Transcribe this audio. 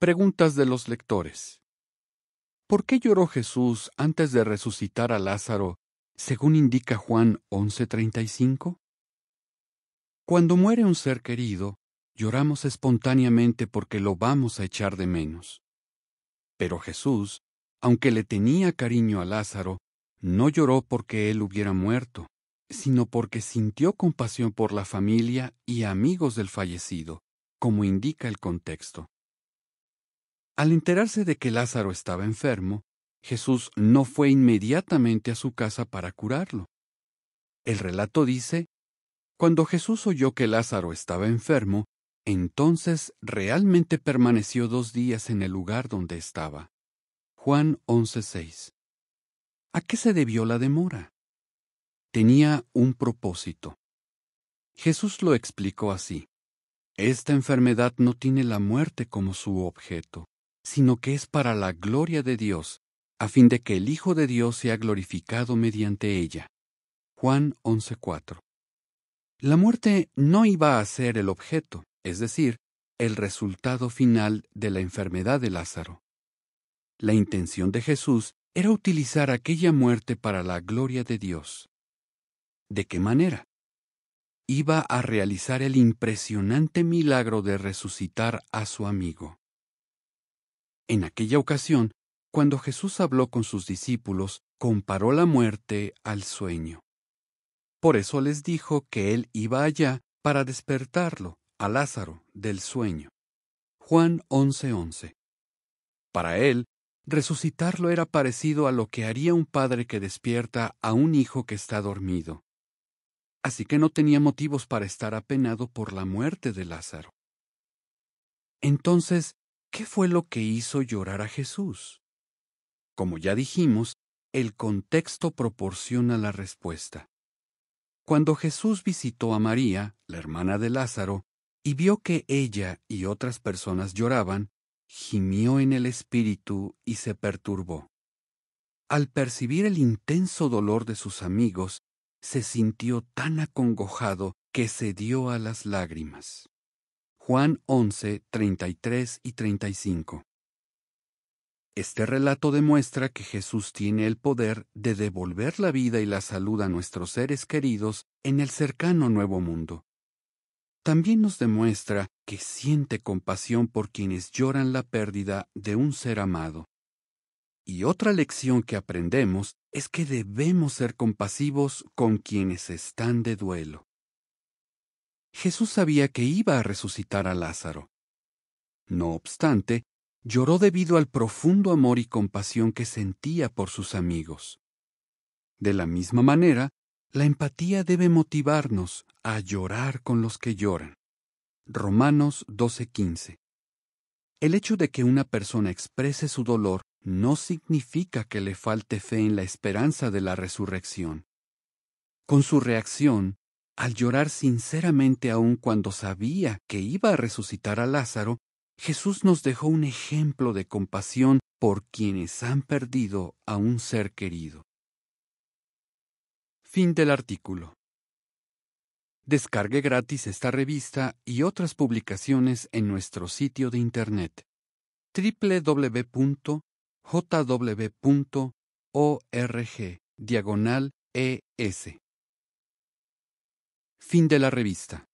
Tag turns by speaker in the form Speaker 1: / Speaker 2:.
Speaker 1: Preguntas de los lectores. ¿Por qué lloró Jesús antes de resucitar a Lázaro, según indica Juan 11:35? Cuando muere un ser querido, lloramos espontáneamente porque lo vamos a echar de menos. Pero Jesús, aunque le tenía cariño a Lázaro, no lloró porque él hubiera muerto, sino porque sintió compasión por la familia y amigos del fallecido, como indica el contexto. Al enterarse de que Lázaro estaba enfermo, Jesús no fue inmediatamente a su casa para curarlo. El relato dice, Cuando Jesús oyó que Lázaro estaba enfermo, entonces realmente permaneció dos días en el lugar donde estaba. Juan 11:6 ¿A qué se debió la demora? Tenía un propósito. Jesús lo explicó así. Esta enfermedad no tiene la muerte como su objeto sino que es para la gloria de Dios, a fin de que el Hijo de Dios sea glorificado mediante ella. Juan 11:4 La muerte no iba a ser el objeto, es decir, el resultado final de la enfermedad de Lázaro. La intención de Jesús era utilizar aquella muerte para la gloria de Dios. ¿De qué manera? Iba a realizar el impresionante milagro de resucitar a su amigo. En aquella ocasión, cuando Jesús habló con sus discípulos, comparó la muerte al sueño. Por eso les dijo que él iba allá para despertarlo, a Lázaro, del sueño. Juan 11:11. Para él, resucitarlo era parecido a lo que haría un padre que despierta a un hijo que está dormido. Así que no tenía motivos para estar apenado por la muerte de Lázaro. Entonces, ¿Qué fue lo que hizo llorar a Jesús? Como ya dijimos, el contexto proporciona la respuesta. Cuando Jesús visitó a María, la hermana de Lázaro, y vio que ella y otras personas lloraban, gimió en el espíritu y se perturbó. Al percibir el intenso dolor de sus amigos, se sintió tan acongojado que se dio a las lágrimas. Juan 11, 33 y 35. Este relato demuestra que Jesús tiene el poder de devolver la vida y la salud a nuestros seres queridos en el cercano Nuevo Mundo. También nos demuestra que siente compasión por quienes lloran la pérdida de un ser amado. Y otra lección que aprendemos es que debemos ser compasivos con quienes están de duelo. Jesús sabía que iba a resucitar a Lázaro. No obstante, lloró debido al profundo amor y compasión que sentía por sus amigos. De la misma manera, la empatía debe motivarnos a llorar con los que lloran. Romanos 12:15 El hecho de que una persona exprese su dolor no significa que le falte fe en la esperanza de la resurrección. Con su reacción, al llorar sinceramente aun cuando sabía que iba a resucitar a Lázaro, Jesús nos dejó un ejemplo de compasión por quienes han perdido a un ser querido. Fin del artículo. Descargue gratis esta revista y otras publicaciones en nuestro sitio de internet www.jw.org es. Fin de la revista.